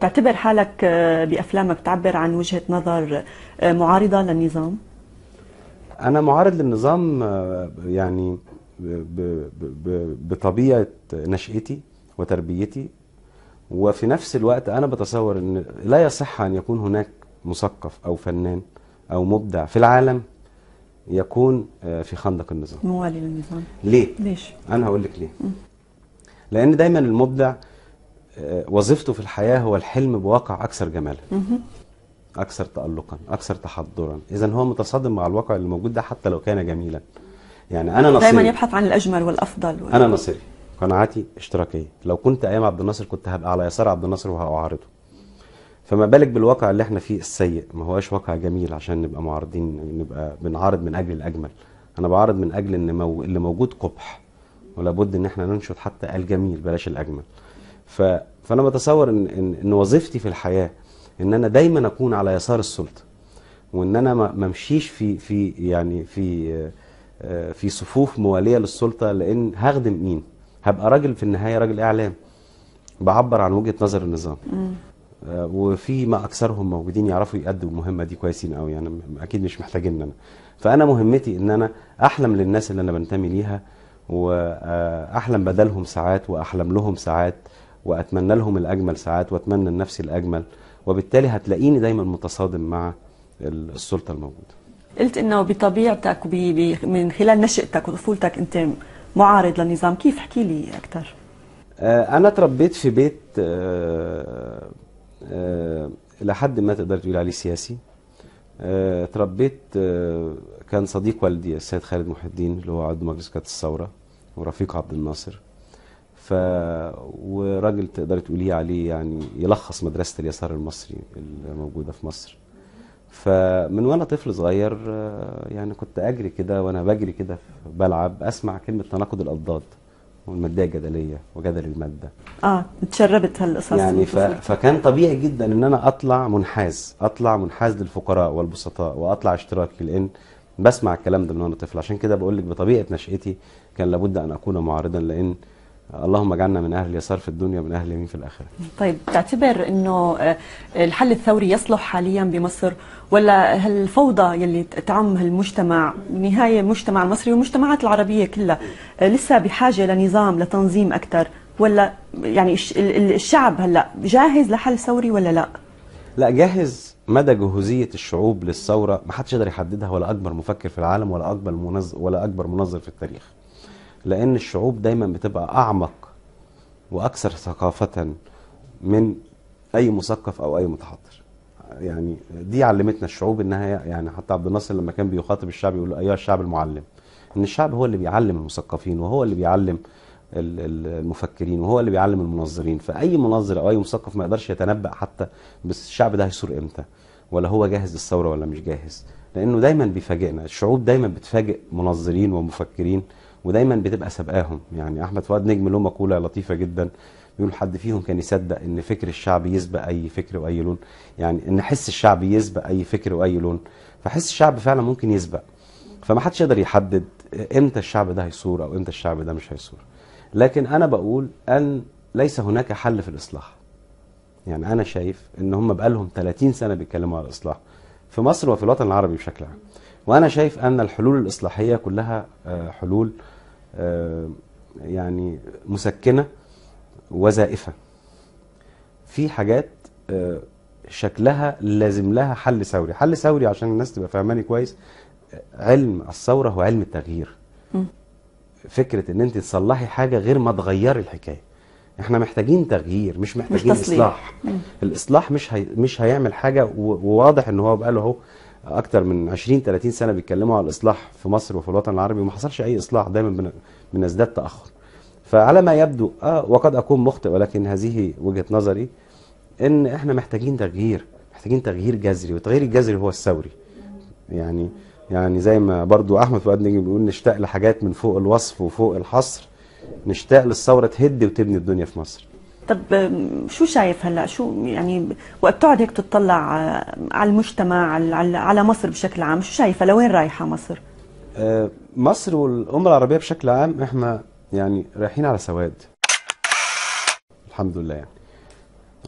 تعتبر حالك آه، بأفلامك تعبر عن وجهة نظر آه، معارضة للنظام؟ أنا معارض للنظام آه، يعني بطبيعة نشأتي وتربيتي وفي نفس الوقت أنا بتصور أن لا يصح أن يكون هناك مثقف أو فنان أو مبدع في العالم يكون في خندق النظام موالي للنظام ليه؟ ليش؟ أنا هقول لك ليه لأن دايما المبدع وظيفته في الحياة هو الحلم بواقع أكثر جمالا أكثر تألقا أكثر تحضرا إذا هو متصادم مع الواقع اللي موجود ده حتى لو كان جميلا يعني أنا نصيري دايما يبحث عن الأجمل والأفضل وال... أنا نصيري قناعاتي اشتراكية لو كنت أيام عبد الناصر كنت هبقى على يسار عبد الناصر وهأعارضه فما بالك بالواقع اللي احنا فيه السيء ما هواش واقع جميل عشان نبقى معارضين نبقى بنعارض من أجل الأجمل أنا بعارض من أجل إن اللي موجود قبح ولابد إن احنا ننشد حتى الجميل بلاش الأجمل ف... فانا بتصور ان ان, إن وظيفتي في الحياه ان انا دايما اكون على يسار السلطه وان انا ما امشيش في في يعني في آه، في صفوف مواليه للسلطه لان هخدم مين؟ هبقى راجل في النهايه راجل اعلام بعبر عن وجهه نظر النظام آه، وفي ما اكثرهم موجودين يعرفوا يقدوا المهمه دي كويسين قوي يعني اكيد مش محتاجين انا فانا مهمتي ان انا احلم للناس اللي انا بنتمي ليها واحلم بدلهم ساعات واحلم لهم ساعات وأتمنى لهم الأجمل ساعات وأتمنى لنفسي الأجمل وبالتالي هتلاقيني دايما متصادم مع السلطة الموجودة قلت انه بطبيعتك بي من خلال نشأتك وطفولتك انت معارض للنظام كيف احكي لي اكثر آه، انا تربيت في بيت آه، آه، لحد ما تقدر تقول عليه سياسي تربيت كان صديق والدي السيد خالد محي الدين اللي هو عضو مجلس قاده الثوره ورفيق عبد الناصر وراجل تقدري تقولي عليه يعني يلخص مدرسه اليسار المصري اللي موجوده في مصر فمن وانا طفل صغير آه، يعني كنت اجري كده وانا بجري كده بلعب اسمع كلمه تناقض الاضداد والماديه الجدليه وجدل الماده اه اتشربت هالقصص يعني ف... فكان طبيعي جدا ان انا اطلع منحاز اطلع منحاز للفقراء والبسطاء واطلع اشتراكي لان بسمع الكلام ده من وانا طفل عشان كده بقول لك بطبيعه نشاتي كان لابد ان اكون معارضا لان اللهم اجعلنا من اهل اليسار في الدنيا ومن اهل اليمين في الاخره. طيب تعتبر انه آه، الحل الثوري يصلح حاليا بمصر ولا هالفوضى يلي تعم هالمجتمع نهايه المجتمع المصري والمجتمعات العربيه كلها آه، لسه بحاجه لنظام لتنظيم اكثر ولا يعني الشعب هلا جاهز لحل ثوري ولا لا؟ لا جاهز مدى جهوزيه الشعوب للثوره ما حدش يقدر يحددها ولا اكبر مفكر في العالم ولا اكبر منظر ولا اكبر منظر في التاريخ. لان الشعوب دايما بتبقى اعمق واكثر ثقافه من اي مثقف او اي متحضر يعني دي علمتنا الشعوب انها يعني حتى عبد الناصر لما كان بيخاطب الشعب يقول ايها الشعب المعلم ان الشعب هو اللي بيعلم المثقفين وهو اللي بيعلم المفكرين وهو اللي بيعلم المنظرين فاي منظر او اي مثقف ما يقدرش يتنبا حتى بس الشعب ده هيثور امتى ولا هو جاهز للثوره ولا مش جاهز لانه دايما بيفاجئنا الشعوب دايما بتفاجئ منظرين ومفكرين ودايما بتبقى سابقاهم يعني احمد فؤاد نجم له مقوله لطيفه جدا بيقول حد فيهم كان يصدق ان فكر الشعب يسبق اي فكر واي لون يعني ان حس الشعب يسبق اي فكر واي لون فحس الشعب فعلا ممكن يسبق فما حدش يقدر يحدد امتى الشعب ده هيصور او امتى الشعب ده مش هيصور لكن انا بقول ان ليس هناك حل في الاصلاح يعني انا شايف ان هم بقالهم 30 سنه بيتكلموا على الاصلاح في مصر وفي الوطن العربي بشكل عام وانا شايف ان الحلول الاصلاحيه كلها آه، حلول آه، يعني مسكنه وزائفه في حاجات آه، شكلها لازم لها حل ثوري حل ثوري عشان الناس تبقى فاهماني كويس علم الثوره هو علم التغيير فكره ان انت تصلحي حاجه غير ما تغيري الحكايه احنا محتاجين تغيير مش محتاجين مش تصليح. اصلاح الاصلاح مش هي... مش هيعمل حاجه وواضح ان هو بقى له اكتر من 20 30 سنه بيتكلموا على الاصلاح في مصر وفي الوطن العربي وما حصلش اي اصلاح دايما بنزداد تاخر فعلى ما يبدو آه وقد اكون مخطئ ولكن هذه وجهه نظري ان احنا محتاجين تغيير محتاجين تغيير جذري والتغيير الجذري هو الثوري يعني يعني زي ما برضو احمد فؤاد نجم بيقول نشتاق لحاجات من فوق الوصف وفوق الحصر نشتاق للثوره تهد وتبني الدنيا في مصر طب شو شايف هلا شو يعني وقت بتقعد هيك تطلع آه، على المجتمع على مصر بشكل عام شو شايفها لوين رايحه مصر أه، مصر والامه العربيه بشكل عام احنا يعني رايحين على سواد الحمد لله يعني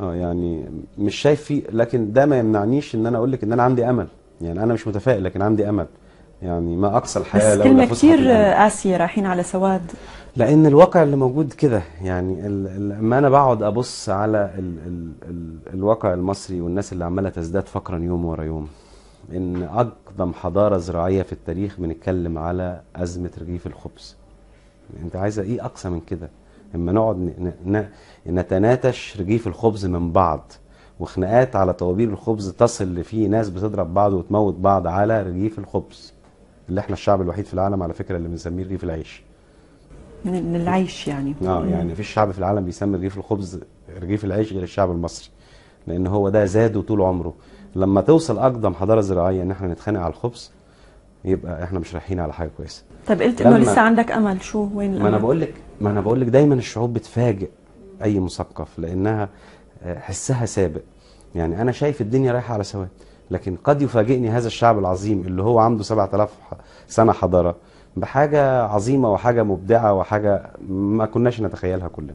اه يعني مش شايف في لكن ده ما يمنعنيش ان انا اقول لك ان انا عندي امل يعني انا مش متفائل لكن عندي امل يعني ما أقصى الحياة بس كلمة كتير قاسية رايحين على سواد لأن الواقع اللي موجود كده يعني لما أنا بقعد أبص على الـ الـ الـ الواقع المصري والناس اللي عمالة تزداد فقرا يوم ورا يوم إن أقدم حضارة زراعية في التاريخ بنتكلم على أزمة رغيف الخبز أنت عايزة إيه أقصى من كده اما نقعد نتناتش رغيف الخبز من بعض وخناقات على طوابير الخبز تصل لفيه ناس بتضرب بعض وتموت بعض على رغيف الخبز اللي احنا الشعب الوحيد في العالم على فكره اللي بنسميه رغيف العيش من العيش يعني اه يعني مفيش شعب في العالم بيسمي رغيف الخبز رغيف العيش غير الشعب المصري لان هو ده زاده طول عمره لما توصل اقدم حضاره زراعيه ان احنا نتخانق على الخبز يبقى احنا مش رايحين على حاجه كويسه طب قلت انه لسه عندك امل شو وين الامل ما انا بقول لك ما انا بقول لك دايما الشعوب بتفاجئ اي مثقف لانها آه، حسها سابق يعني انا شايف الدنيا رايحه على سواد لكن قد يفاجئني هذا الشعب العظيم اللي هو عنده 7000 سنة حضارة بحاجة عظيمة وحاجة مبدعة وحاجة ما كناش نتخيلها كلنا